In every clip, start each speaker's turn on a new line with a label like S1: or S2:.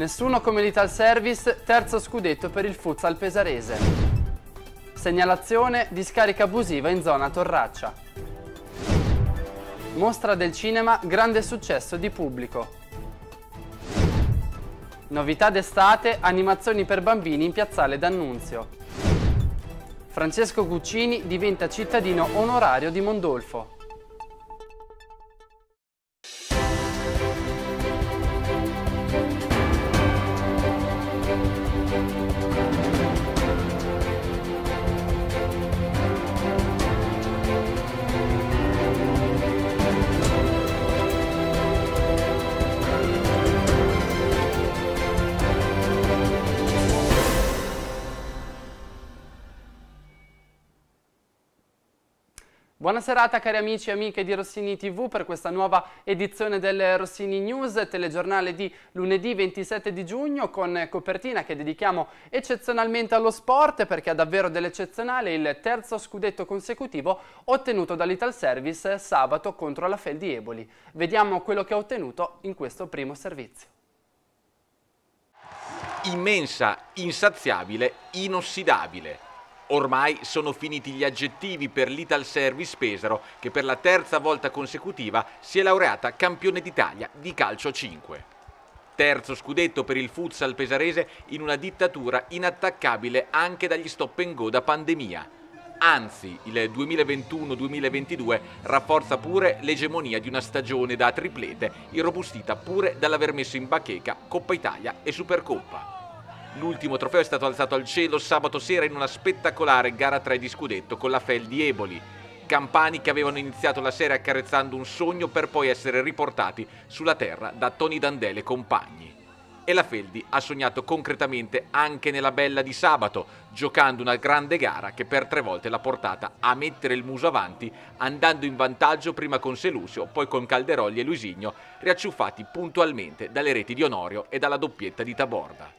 S1: Nessuno come l'Ital Service, terzo scudetto per il futsal pesarese. Segnalazione discarica abusiva in zona Torraccia. Mostra del cinema, grande successo di pubblico. Novità d'estate, animazioni per bambini in piazzale D'Annunzio. Francesco Guccini diventa cittadino onorario di Mondolfo. Buona serata cari amici e amiche di Rossini TV per questa nuova edizione del Rossini News, telegiornale di lunedì 27 di giugno con copertina che dedichiamo eccezionalmente allo sport perché è davvero dell'eccezionale il terzo scudetto consecutivo ottenuto dall'Ital Service sabato contro la Fel di Eboli. Vediamo quello che ha ottenuto in questo primo servizio.
S2: Immensa, insaziabile, inossidabile Ormai sono finiti gli aggettivi per l'Ital Service Pesaro, che per la terza volta consecutiva si è laureata campione d'Italia di calcio 5 terzo scudetto per il futsal pesarese in una dittatura inattaccabile anche dagli stop and go da pandemia. Anzi, il 2021-2022 rafforza pure l'egemonia di una stagione da triplete, irrobustita pure dall'aver messo in bacheca Coppa Italia e Supercoppa. L'ultimo trofeo è stato alzato al cielo sabato sera in una spettacolare gara 3 di scudetto con la Fel di Eboli. Campani che avevano iniziato la serie accarezzando un sogno per poi essere riportati sulla terra da Tony Dandele e compagni. E la Feldi ha sognato concretamente anche nella bella di sabato, giocando una grande gara che per tre volte l'ha portata a mettere il muso avanti, andando in vantaggio prima con Selusio, poi con Calderolli e Luisigno, riacciuffati puntualmente dalle reti di Onorio e dalla doppietta di Taborda.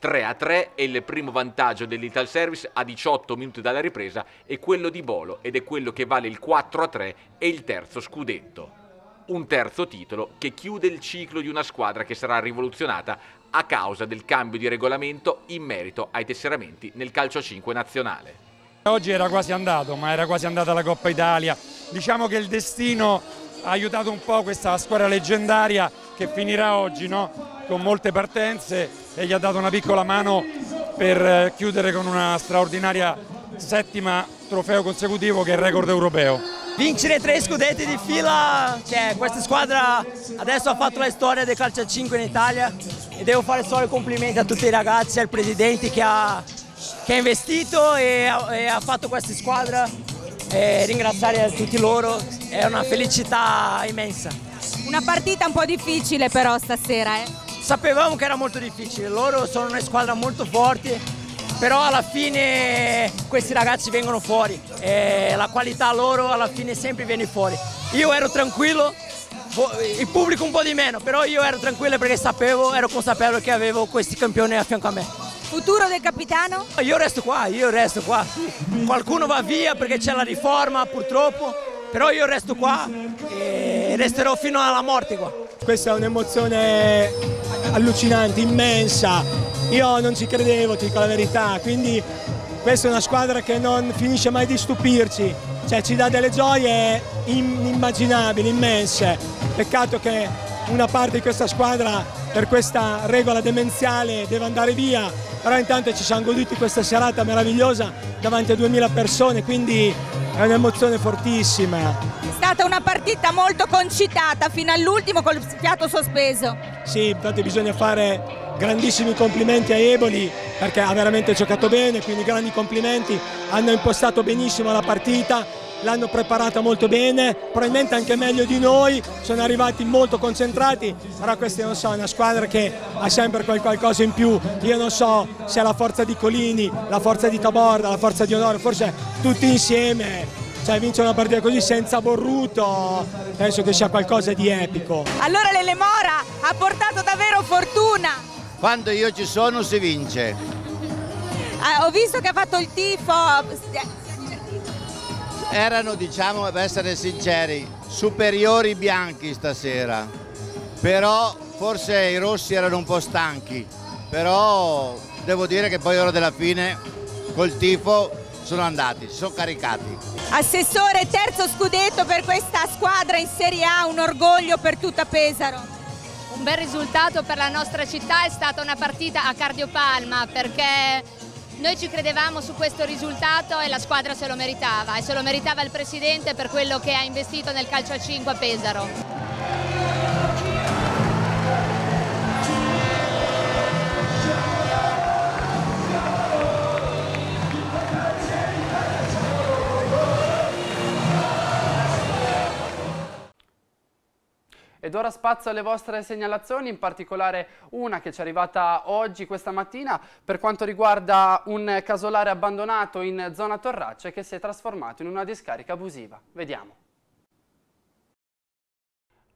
S2: 3 a 3 è il primo vantaggio dell'Ital Service a 18 minuti dalla ripresa è quello di Bolo ed è quello che vale il 4 a 3 e il terzo scudetto. Un terzo titolo che chiude il ciclo di una squadra che sarà rivoluzionata a causa del cambio di regolamento in merito ai tesseramenti nel calcio 5 nazionale.
S3: Oggi era quasi andato, ma era quasi andata la Coppa Italia. Diciamo che il destino ha aiutato un po' questa squadra leggendaria che finirà oggi no? con molte partenze e gli ha dato una piccola mano per eh, chiudere con una straordinaria settima trofeo consecutivo che è il record europeo. Vincere tre scudetti di fila, cioè, questa squadra
S4: adesso ha fatto la storia del calcio a 5 in Italia e devo fare solo i complimenti a tutti i ragazzi, al presidente che ha, che ha investito e ha, e ha fatto questa squadra e ringraziare tutti loro è una felicità immensa. Una
S5: partita un po' difficile però stasera. Eh?
S4: Sapevamo che era molto difficile, loro sono una squadra molto forte, però alla fine questi ragazzi vengono fuori e la qualità loro alla fine sempre viene fuori. Io ero tranquillo, il pubblico un po' di meno, però io ero tranquillo perché sapevo, ero consapevole che avevo questi campioni a fianco a me. Futuro del capitano? Ah, io resto qua, io resto qua. Qualcuno va via perché c'è la riforma purtroppo, però io resto qua e resterò fino alla morte qua. Questa è un'emozione allucinante, immensa. Io non ci credevo, ti dico la verità, quindi questa è una squadra che non finisce mai di stupirci, cioè ci dà delle gioie inimmaginabili, immense. Peccato che una parte di questa squadra per questa regola demenziale deve andare via però intanto ci siamo goduti questa serata meravigliosa davanti a 2000 persone, quindi è un'emozione fortissima. È stata una partita molto concitata fino all'ultimo
S3: col fiato sospeso.
S4: Sì, infatti bisogna fare grandissimi complimenti a Eboli perché ha veramente giocato bene, quindi grandi complimenti, hanno impostato benissimo la partita, l'hanno preparata molto bene, probabilmente anche meglio di noi, sono arrivati molto concentrati, però questa non so, è una squadra che ha sempre qualcosa in più, io non so se è la forza di Colini, la forza di Taborda, la forza di Onore, forse tutti insieme cioè vincere una partita così senza Borruto penso che sia qualcosa di epico.
S5: Allora l'Elemora ha portato davvero fortuna.
S4: Quando io ci sono si vince.
S5: Ah, ho visto che ha fatto il tifo,
S6: erano, diciamo, per essere sinceri, superiori bianchi stasera, però forse i rossi erano un po' stanchi, però devo dire che poi ora della fine col tifo sono andati, sono caricati.
S5: Assessore, terzo scudetto per questa squadra in Serie A, un orgoglio per tutta Pesaro. Un bel risultato per la nostra città, è stata una partita a cardiopalma
S4: perché noi ci credevamo su questo risultato e la squadra se lo meritava e se lo
S1: meritava il Presidente per quello che ha investito nel calcio a 5 a Pesaro. Ed ora spazio alle vostre segnalazioni, in particolare una che ci è arrivata oggi, questa mattina, per quanto riguarda un casolare abbandonato in zona Torracce che si è trasformato in una discarica abusiva. Vediamo.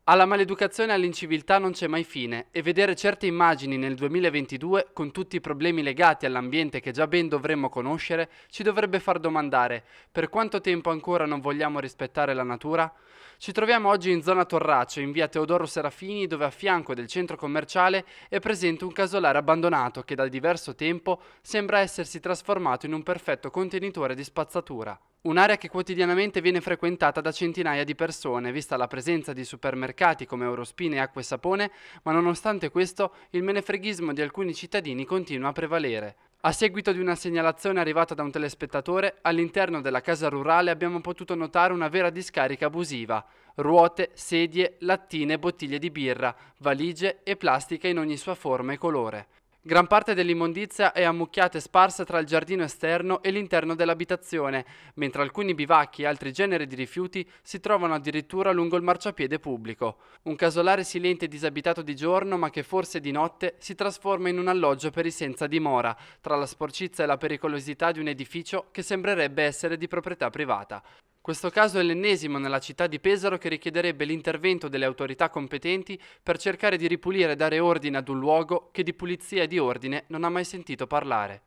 S1: Alla maleducazione e all'inciviltà non c'è mai fine e vedere certe immagini nel 2022, con tutti i problemi legati all'ambiente che già ben dovremmo conoscere, ci dovrebbe far domandare per quanto tempo ancora non vogliamo rispettare la natura? Ci troviamo oggi in zona Torraccio, in via Teodoro Serafini, dove a fianco del centro commerciale è presente un casolare abbandonato che da diverso tempo sembra essersi trasformato in un perfetto contenitore di spazzatura. Un'area che quotidianamente viene frequentata da centinaia di persone, vista la presenza di supermercati come Eurospin e Acqua e Sapone, ma nonostante questo il menefreghismo di alcuni cittadini continua a prevalere. A seguito di una segnalazione arrivata da un telespettatore, all'interno della casa rurale abbiamo potuto notare una vera discarica abusiva. Ruote, sedie, lattine, bottiglie di birra, valigie e plastica in ogni sua forma e colore. Gran parte dell'immondizia è ammucchiata e sparsa tra il giardino esterno e l'interno dell'abitazione, mentre alcuni bivacchi e altri generi di rifiuti si trovano addirittura lungo il marciapiede pubblico. Un casolare silente e disabitato di giorno, ma che forse di notte si trasforma in un alloggio per i senza dimora, tra la sporcizia e la pericolosità di un edificio che sembrerebbe essere di proprietà privata. Questo caso è l'ennesimo nella città di Pesaro che richiederebbe l'intervento delle autorità competenti per cercare di ripulire e dare ordine ad un luogo che di pulizia e di ordine non ha mai sentito parlare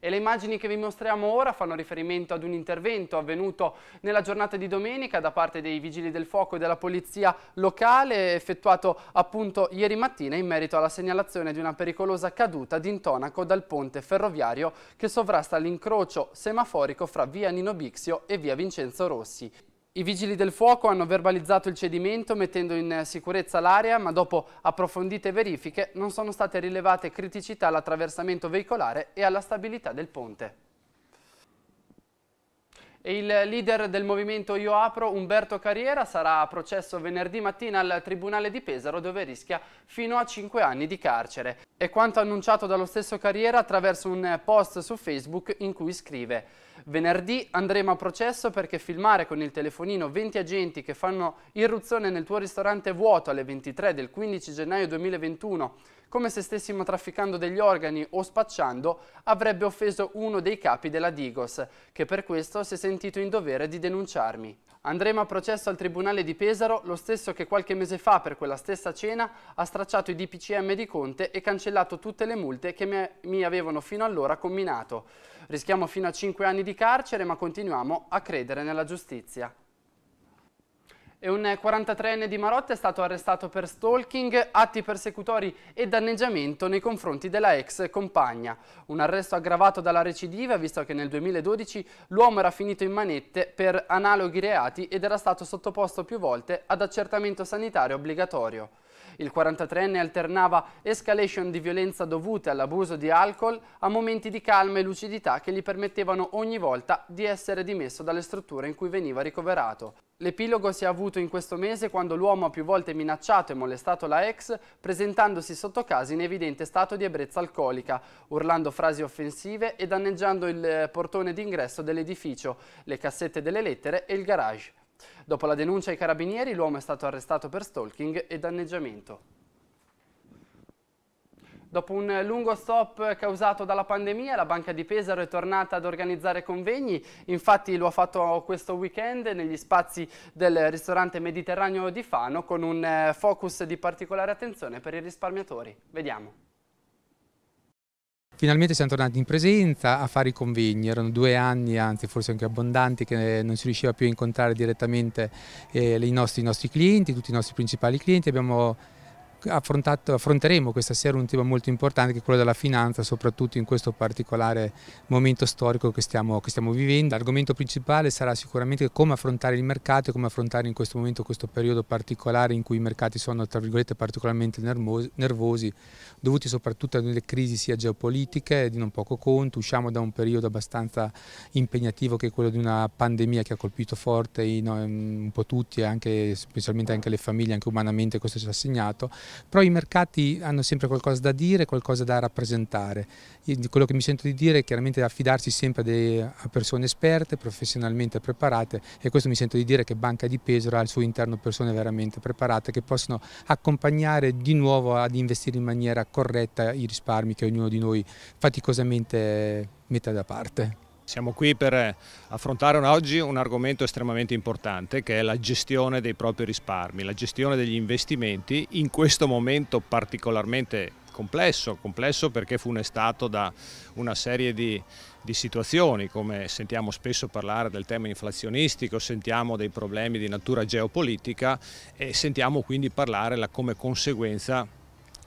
S1: e le immagini che vi mostriamo ora fanno riferimento ad un intervento avvenuto nella giornata di domenica da parte dei Vigili del Fuoco e della Polizia locale effettuato appunto ieri mattina in merito alla segnalazione di una pericolosa caduta d'intonaco dal ponte ferroviario che sovrasta l'incrocio semaforico fra via Nino Bixio e via Vincenzo Rossi. I vigili del fuoco hanno verbalizzato il cedimento mettendo in sicurezza l'area, ma dopo approfondite verifiche non sono state rilevate criticità all'attraversamento veicolare e alla stabilità del ponte. E il leader del movimento Io Apro, Umberto Carriera, sarà a processo venerdì mattina al Tribunale di Pesaro dove rischia fino a 5 anni di carcere. È quanto annunciato dallo stesso Carriera attraverso un post su Facebook in cui scrive Venerdì andremo a processo perché filmare con il telefonino 20 agenti che fanno irruzione nel tuo ristorante vuoto alle 23 del 15 gennaio 2021 come se stessimo trafficando degli organi o spacciando, avrebbe offeso uno dei capi della Digos, che per questo si è sentito in dovere di denunciarmi. Andremo a processo al Tribunale di Pesaro, lo stesso che qualche mese fa per quella stessa cena ha stracciato i DPCM di Conte e cancellato tutte le multe che mi avevano fino allora combinato. Rischiamo fino a 5 anni di carcere ma continuiamo a credere nella giustizia. E un 43enne di Marotta è stato arrestato per stalking, atti persecutori e danneggiamento nei confronti della ex compagna. Un arresto aggravato dalla recidiva, visto che nel 2012 l'uomo era finito in manette per analoghi reati ed era stato sottoposto più volte ad accertamento sanitario obbligatorio. Il 43enne alternava escalation di violenza dovute all'abuso di alcol a momenti di calma e lucidità che gli permettevano ogni volta di essere dimesso dalle strutture in cui veniva ricoverato. L'epilogo si è avuto in questo mese quando l'uomo ha più volte minacciato e molestato la ex presentandosi sotto casa in evidente stato di ebbrezza alcolica, urlando frasi offensive e danneggiando il eh, portone d'ingresso dell'edificio, le cassette delle lettere e il garage. Dopo la denuncia ai carabinieri, l'uomo è stato arrestato per stalking e danneggiamento. Dopo un lungo stop causato dalla pandemia, la Banca di Pesaro è tornata ad organizzare convegni, infatti lo ha fatto questo weekend negli spazi del ristorante Mediterraneo di Fano con un eh, focus di particolare attenzione per i risparmiatori. Vediamo.
S3: Finalmente siamo tornati in presenza a fare i convegni, erano due anni, anzi forse anche abbondanti, che non si riusciva più a incontrare direttamente eh, i, nostri, i nostri clienti, tutti i nostri principali clienti. Abbiamo affronteremo questa sera un tema molto importante che è quello della finanza, soprattutto in questo particolare momento storico che stiamo, che stiamo vivendo. L'argomento principale sarà sicuramente come affrontare il mercato e come affrontare in questo momento questo periodo particolare in cui i mercati sono tra virgolette particolarmente nervosi, dovuti soprattutto a delle crisi sia geopolitiche di non poco conto, usciamo da un periodo abbastanza impegnativo che è quello di una pandemia che ha colpito forte in, ehm, un po' tutti, anche, specialmente anche le famiglie, anche umanamente questo ci ha segnato però i mercati hanno sempre qualcosa da dire, qualcosa da rappresentare. Io, quello che mi sento di dire è chiaramente affidarsi sempre dei, a persone esperte, professionalmente preparate e questo mi sento di dire che Banca di Pesaro ha al suo interno persone veramente preparate che possono accompagnare di nuovo ad investire in maniera corretta i risparmi che ognuno di noi faticosamente mette da parte.
S6: Siamo qui per eh, affrontare oggi un argomento estremamente importante che è la gestione dei propri risparmi, la gestione degli investimenti in questo momento particolarmente complesso, complesso perché funestato da una serie di, di situazioni, come sentiamo spesso parlare del tema inflazionistico, sentiamo dei problemi di natura geopolitica e sentiamo quindi parlare la, come conseguenza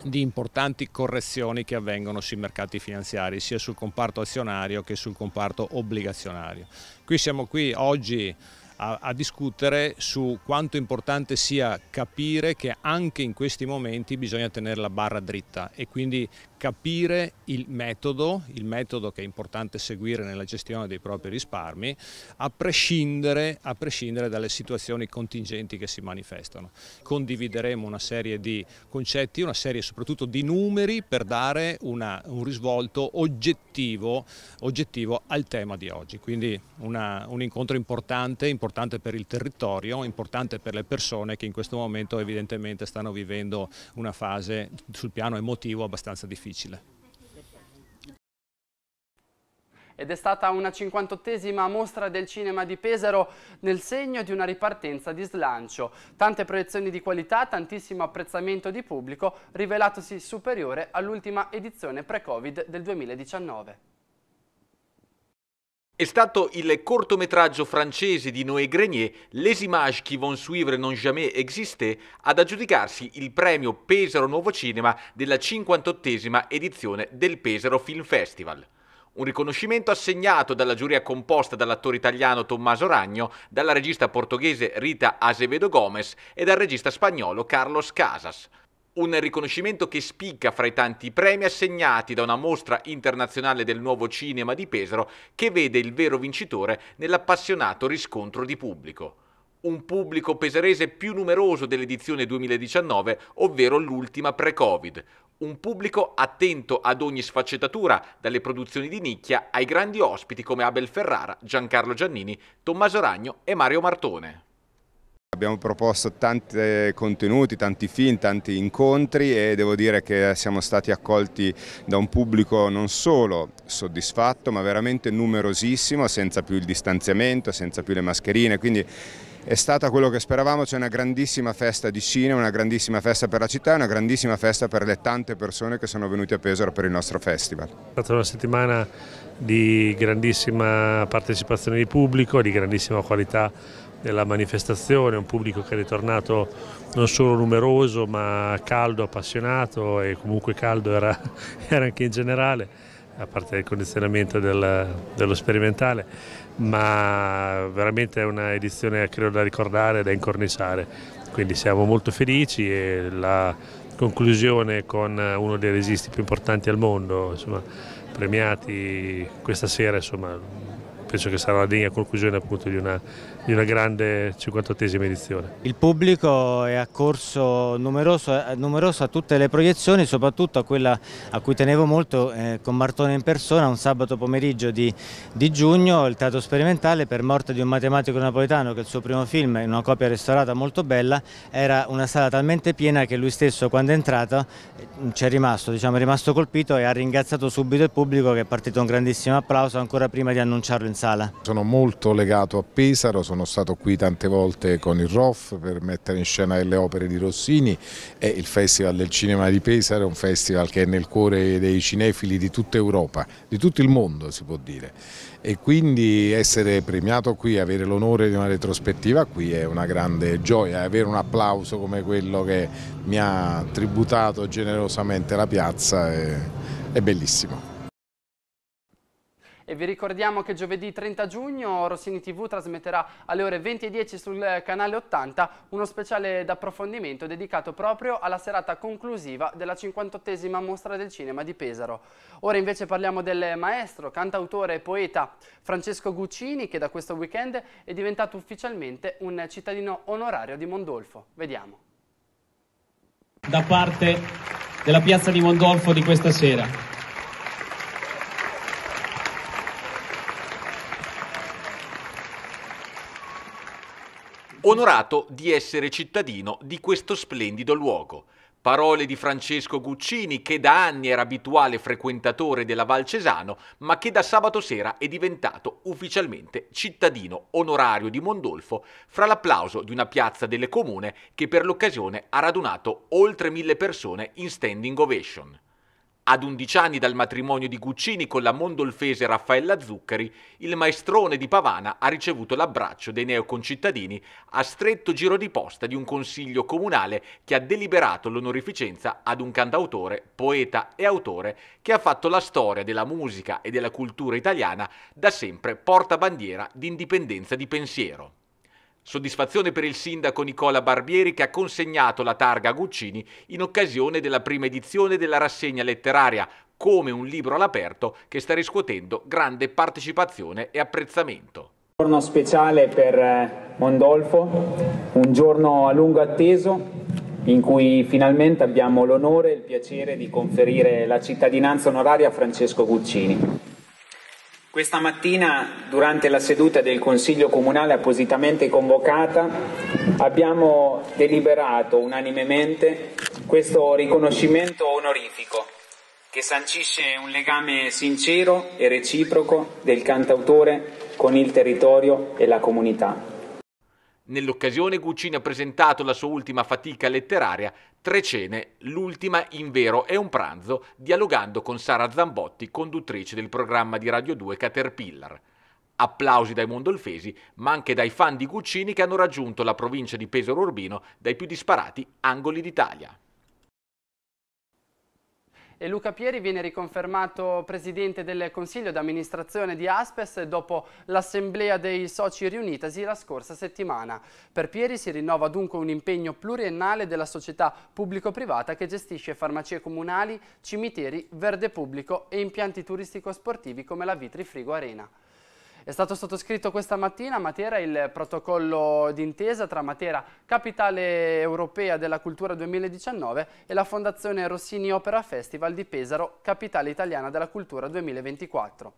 S6: di importanti correzioni che avvengono sui mercati finanziari, sia sul comparto azionario che sul comparto obbligazionario. Qui siamo qui oggi a, a, discutere su quanto importante sia capire che anche in questi momenti bisogna tenere la barra dritta e quindi capire il metodo, il metodo che è importante seguire nella gestione dei propri risparmi, a prescindere, a prescindere dalle situazioni contingenti che si manifestano. Condivideremo una serie di concetti, una serie soprattutto di numeri per dare una, un risvolto oggettivo, oggettivo, al tema di oggi. Quindi una, un incontro importante, importante per il territorio, importante per le persone che in questo momento evidentemente stanno vivendo una fase sul piano emotivo abbastanza difficile difficile.
S1: Ed è stata una 58esima mostra del cinema di Pesaro nel segno di una ripartenza di slancio. Tante proiezioni di qualità, tantissimo apprezzamento di pubblico, rivelatosi superiore all'ultima edizione pre-Covid del 2019.
S2: È stato il cortometraggio francese di Noé Grenier, Les images qui vont suivre non jamais existé, ad aggiudicarsi il premio Pesaro Nuovo Cinema della 58esima edizione del Pesaro Film Festival. Un riconoscimento assegnato dalla giuria composta dall'attore italiano Tommaso Ragno, dalla regista portoghese Rita Azevedo Gomez e dal regista spagnolo Carlos Casas. Un riconoscimento che spicca fra i tanti premi assegnati da una mostra internazionale del nuovo cinema di Pesaro che vede il vero vincitore nell'appassionato riscontro di pubblico. Un pubblico pesarese più numeroso dell'edizione 2019, ovvero l'ultima pre-Covid. Un pubblico attento ad ogni sfaccettatura, dalle produzioni di nicchia ai grandi ospiti come Abel Ferrara, Giancarlo Giannini, Tommaso Ragno e Mario Martone.
S6: Abbiamo proposto tanti eh, contenuti, tanti film, tanti incontri e devo dire che siamo stati accolti da un pubblico non solo soddisfatto ma veramente numerosissimo, senza più il distanziamento, senza più le mascherine, quindi è stata quello che speravamo, c'è una grandissima festa di cinema, una grandissima festa per la città e una grandissima festa per le tante persone che sono venute a Pesaro per il nostro festival. È
S3: stata una settimana di grandissima partecipazione di pubblico, di grandissima qualità della manifestazione, un pubblico che è ritornato non solo numeroso ma caldo, appassionato e comunque caldo era, era anche in generale, a parte il condizionamento del, dello sperimentale, ma veramente è un'edizione credo da ricordare e da incorniciare, quindi siamo molto felici e la conclusione con uno dei registi più importanti al mondo, insomma, premiati questa sera, insomma, penso che sarà la degna conclusione appunto di una di una grande 58esima edizione.
S5: Il pubblico è accorso numeroso, eh, numeroso, a tutte le proiezioni, soprattutto a quella a cui tenevo molto eh, con Martone in persona, un sabato pomeriggio di, di, giugno, il teatro sperimentale per morte di un matematico napoletano che il suo primo film, in una copia restaurata molto bella, era una sala talmente piena che lui stesso quando è entrato eh, ci è rimasto, diciamo, è rimasto colpito e ha ringraziato subito il pubblico che è partito un grandissimo applauso ancora prima di annunciarlo in sala.
S2: Sono molto legato a Pesaro, sono stato qui tante volte con il ROF per mettere in scena delle opere di Rossini e il Festival del Cinema di Pesaro è un festival che è nel cuore dei cinefili di tutta Europa, di tutto il mondo si può dire e quindi essere premiato qui, avere l'onore di una retrospettiva qui è una grande gioia, avere un applauso come quello che mi ha tributato generosamente la piazza è, è bellissimo
S1: e vi ricordiamo che giovedì 30 giugno Rossini TV trasmetterà alle ore 20.10 sul canale 80 uno speciale d'approfondimento dedicato proprio alla serata conclusiva della 58esima mostra del cinema di Pesaro. Ora invece parliamo del maestro, cantautore e poeta Francesco Guccini che da questo weekend è diventato ufficialmente un cittadino onorario di Mondolfo. Vediamo.
S5: Da parte della piazza di Mondolfo di questa sera.
S2: Onorato di essere cittadino di questo splendido luogo. Parole di Francesco Guccini che da anni era abituale frequentatore della Val Cesano, ma che da sabato sera è diventato ufficialmente cittadino onorario di Mondolfo fra l'applauso di una piazza delle comune che per l'occasione ha radunato oltre mille persone in standing ovation. Ad 11 anni dal matrimonio di Guccini con la mondolfese Raffaella Zuccheri, il maestrone di Pavana ha ricevuto l'abbraccio dei neoconcittadini a stretto giro di posta di un consiglio comunale che ha deliberato l'onorificenza ad un cantautore, poeta e autore che ha fatto la storia della musica e della cultura italiana da sempre portabandiera di indipendenza di pensiero. Soddisfazione per il sindaco Nicola Barbieri che ha consegnato la targa a Guccini in occasione della prima edizione della rassegna letteraria come un libro all'aperto che sta riscuotendo grande partecipazione e apprezzamento.
S5: Un giorno speciale per eh, Mondolfo, un giorno a lungo atteso in cui finalmente abbiamo l'onore e il piacere di conferire la cittadinanza onoraria a Francesco Guccini. Questa mattina, durante la seduta del Consiglio Comunale appositamente convocata, abbiamo deliberato unanimemente questo riconoscimento
S3: onorifico che
S5: sancisce un legame sincero e reciproco del cantautore con il territorio e la comunità.
S2: Nell'occasione Guccini ha presentato la sua ultima fatica letteraria, Tre cene, l'ultima in vero è un pranzo, dialogando con Sara Zambotti, conduttrice del programma di Radio 2 Caterpillar. Applausi dai mondolfesi, ma anche dai fan di Guccini che hanno raggiunto la provincia di Pesaro Urbino dai più disparati angoli d'Italia.
S1: E Luca Pieri viene riconfermato presidente del consiglio d'amministrazione di Aspes dopo l'assemblea dei soci riunitasi la scorsa settimana. Per Pieri si rinnova dunque un impegno pluriennale della società pubblico-privata che gestisce farmacie comunali, cimiteri, verde pubblico e impianti turistico-sportivi come la Vitri Frigo Arena. È stato sottoscritto questa mattina a Matera il protocollo d'intesa tra Matera, capitale europea della cultura 2019, e la Fondazione Rossini Opera Festival di Pesaro, capitale italiana della cultura 2024.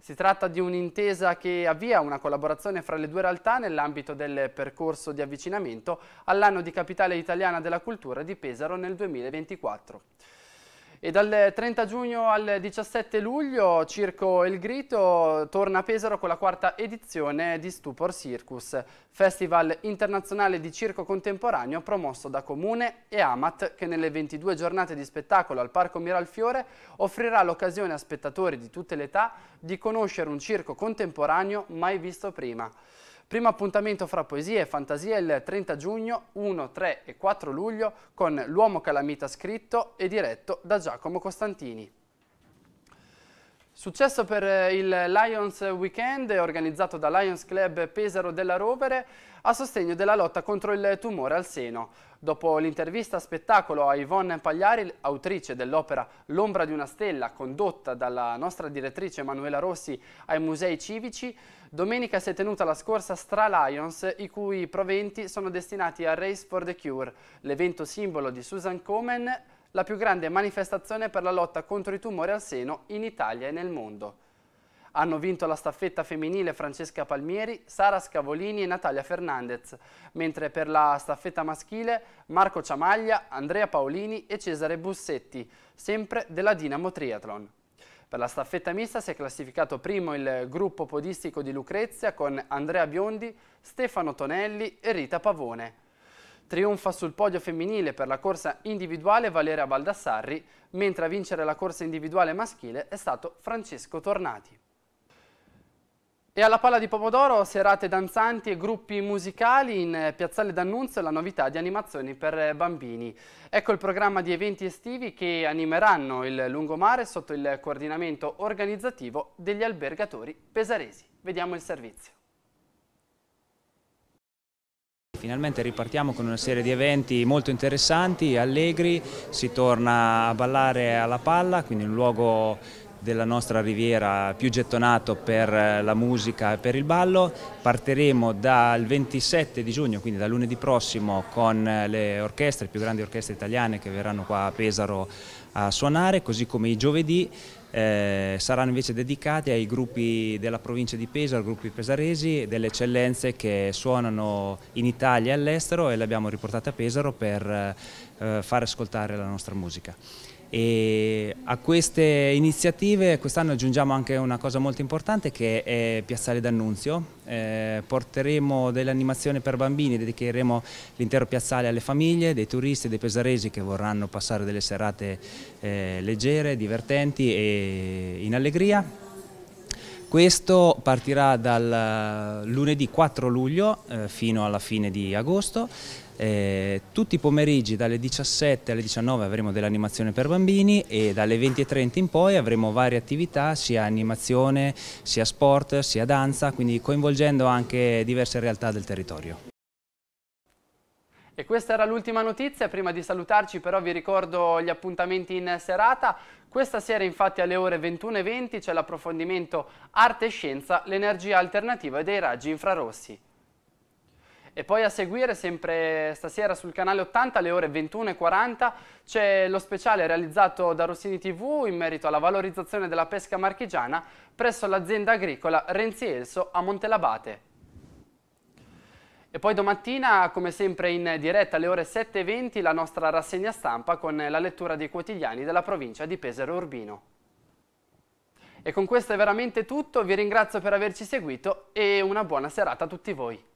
S1: Si tratta di un'intesa che avvia una collaborazione fra le due realtà nell'ambito del percorso di avvicinamento all'anno di capitale italiana della cultura di Pesaro nel 2024. E dal 30 giugno al 17 luglio Circo El Grito torna a Pesaro con la quarta edizione di Stupor Circus, festival internazionale di circo contemporaneo promosso da Comune e Amat che nelle 22 giornate di spettacolo al Parco Miralfiore offrirà l'occasione a spettatori di tutte le età di conoscere un circo contemporaneo mai visto prima. Primo appuntamento fra poesia e fantasia il 30 giugno, 1, 3 e 4 luglio con L'uomo calamita scritto e diretto da Giacomo Costantini. Successo per eh, il Lions Weekend organizzato da Lions Club Pesaro della Rovere a sostegno della lotta contro il tumore al seno. Dopo l'intervista spettacolo a Yvonne Pagliari, autrice dell'opera L'ombra di una stella, condotta dalla nostra direttrice Emanuela Rossi ai musei civici, domenica si è tenuta la scorsa Stra Lions, i cui proventi sono destinati a Race for the Cure, l'evento simbolo di Susan Komen, la più grande manifestazione per la lotta contro i tumori al seno in Italia e nel mondo. Hanno vinto la staffetta femminile Francesca Palmieri, Sara Scavolini e Natalia Fernandez, mentre per la staffetta maschile Marco Ciamaglia, Andrea Paolini e Cesare Bussetti, sempre della Dinamo Triathlon. Per la staffetta mista si è classificato primo il gruppo podistico di Lucrezia con Andrea Biondi, Stefano Tonelli e Rita Pavone. Trionfa sul podio femminile per la corsa individuale Valeria Baldassarri, mentre a vincere la corsa individuale maschile è stato Francesco Tornati. E alla Palla di Pomodoro, serate danzanti e gruppi musicali in eh, Piazzale d'Annunzio, la novità di animazioni per eh, bambini. Ecco il programma di eventi estivi che animeranno il lungomare sotto il coordinamento organizzativo degli albergatori pesaresi. Vediamo il servizio.
S5: Finalmente ripartiamo con una serie di eventi molto interessanti, allegri, si torna a ballare alla palla, quindi un luogo della nostra riviera più gettonato per eh, la musica e per il ballo. Partiremo dal 27 di giugno, quindi da lunedì prossimo, con eh, le orchestre, le più grandi orchestre italiane che verranno qua a Pesaro a suonare, così come i giovedì eh, saranno invece dedicati ai gruppi della provincia di Pesaro, gruppi pesaresi, delle eccellenze che suonano in Italia e all'estero e le abbiamo riportate a Pesaro per eh, far ascoltare la nostra musica. E a queste iniziative quest'anno aggiungiamo anche una cosa molto importante che è Piazzale d'Annunzio. Eh, porteremo dell'animazione per bambini, dedicheremo l'intero piazzale alle famiglie, dei turisti dei pesaresi che vorranno passare delle serate eh, leggere, divertenti e in allegria. Questo partirà dal lunedì 4 luglio eh, fino alla fine di agosto eh, tutti i pomeriggi dalle 17 alle 19 avremo dell'animazione per bambini e dalle 20.30 in poi avremo varie attività sia animazione, sia sport, sia danza, quindi coinvolgendo anche diverse realtà del territorio.
S1: E questa era l'ultima notizia, prima di salutarci però vi ricordo gli appuntamenti in serata. Questa sera infatti alle ore 21.20 c'è l'approfondimento Arte e Scienza, l'energia alternativa dei raggi infrarossi. E poi a seguire, sempre stasera sul canale 80 alle ore 21.40, c'è lo speciale realizzato da Rossini TV in merito alla valorizzazione della pesca marchigiana presso l'azienda agricola Renzi Elso a Montelabate. E poi domattina, come sempre in diretta alle ore 7.20, la nostra rassegna stampa con la lettura dei quotidiani della provincia di Pesaro Urbino. E con questo è veramente tutto, vi ringrazio per averci seguito e una buona serata a tutti voi.